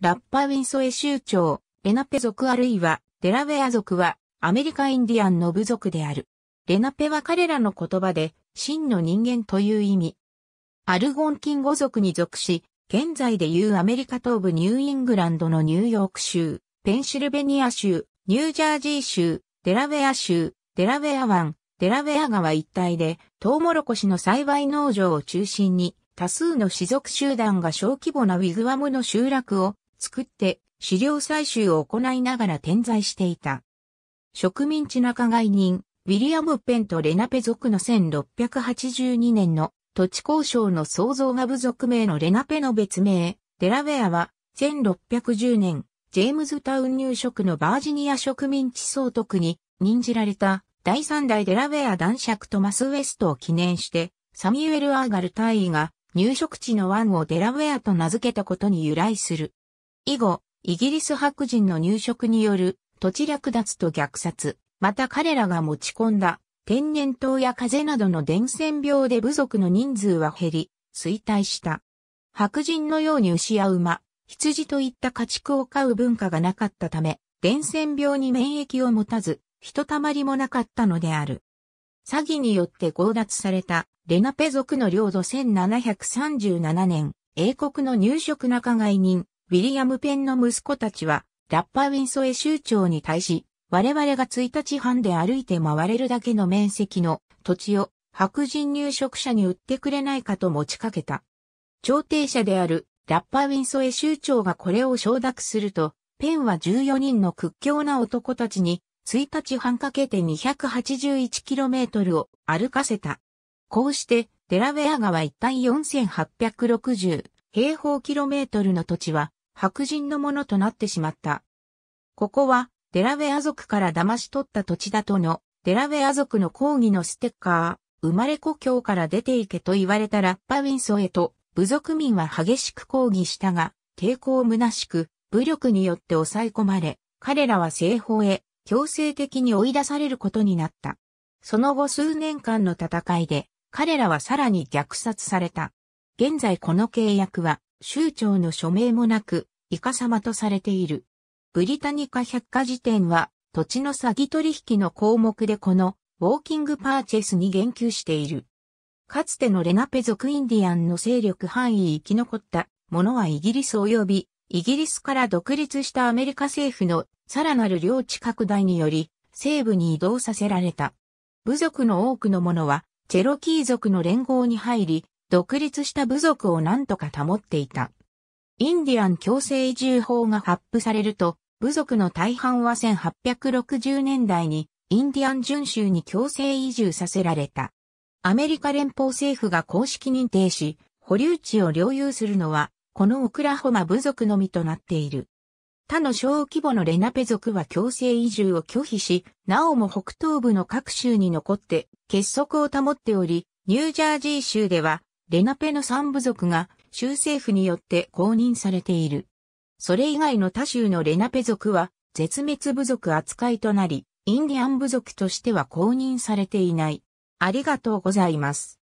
ラッパウィンソエ州長、レナペ族あるいはデラウェア族はアメリカインディアンの部族である。レナペは彼らの言葉で真の人間という意味。アルゴンキン語族に属し、現在でいうアメリカ東部ニューイングランドのニューヨーク州、ペンシルベニア州、ニュージャージー州、デラウェア州、デラウェア湾、デラウェア川一帯でトウモロコシの栽培農場を中心に多数の種族集団が小規模なウィグワムの集落を作って資料採集を行いながら点在していた。植民地仲買人、ウィリアム・ペンとレナペ族の1682年の土地交渉の創造が部族名のレナペの別名、デラウェアは1610年、ジェームズタウン入植のバージニア植民地総督に任じられた第3代デラウェア男爵トマス・ウェストを記念して、サミュエル・アーガル大尉が入植地の湾をデラウェアと名付けたことに由来する。以後、イギリス白人の入植による土地略奪と虐殺、また彼らが持ち込んだ天然痘や風邪などの伝染病で部族の人数は減り、衰退した。白人のように牛や馬、羊といった家畜を飼う文化がなかったため、伝染病に免疫を持たず、ひとたまりもなかったのである。詐欺によって強奪されたレナペ族の領土1737年、英国の入植仲買人、ウィリアム・ペンの息子たちは、ラッパウィンソエ州長に対し、我々が1日半で歩いて回れるだけの面積の土地を白人入植者に売ってくれないかと持ちかけた。調停者であるラッパウィンソエ州長がこれを承諾すると、ペンは14人の屈強な男たちに、1日半かけて 281km を歩かせた。こうして、デラウェア川一帯4860平方キロメートルの土地は、白人のものとなってしまった。ここは、デラウェア族から騙し取った土地だとの、デラウェア族の抗議のステッカー、生まれ故郷から出て行けと言われたラッパウィンソへと、部族民は激しく抗議したが、抵抗虚しく、武力によって抑え込まれ、彼らは西方へ強制的に追い出されることになった。その後数年間の戦いで、彼らはさらに虐殺された。現在この契約は、州長の署名もなく、イカ様とされている。ブリタニカ百科事典は、土地の詐欺取引の項目でこの、ウォーキングパーチェスに言及している。かつてのレナペ族インディアンの勢力範囲生き残ったものはイギリス及び、イギリスから独立したアメリカ政府のさらなる領地拡大により、西部に移動させられた。部族の多くの者は、チェロキー族の連合に入り、独立した部族を何とか保っていた。インディアン強制移住法が発布されると、部族の大半は1860年代にインディアン巡州に強制移住させられた。アメリカ連邦政府が公式認定し、保留地を領有するのは、このオクラホマ部族のみとなっている。他の小規模のレナペ族は強制移住を拒否し、なおも北東部の各州に残って結束を保っており、ニュージャージー州ではレナペの三部族が州政府によって公認されている。それ以外の他州のレナペ族は絶滅部族扱いとなり、インディアン部族としては公認されていない。ありがとうございます。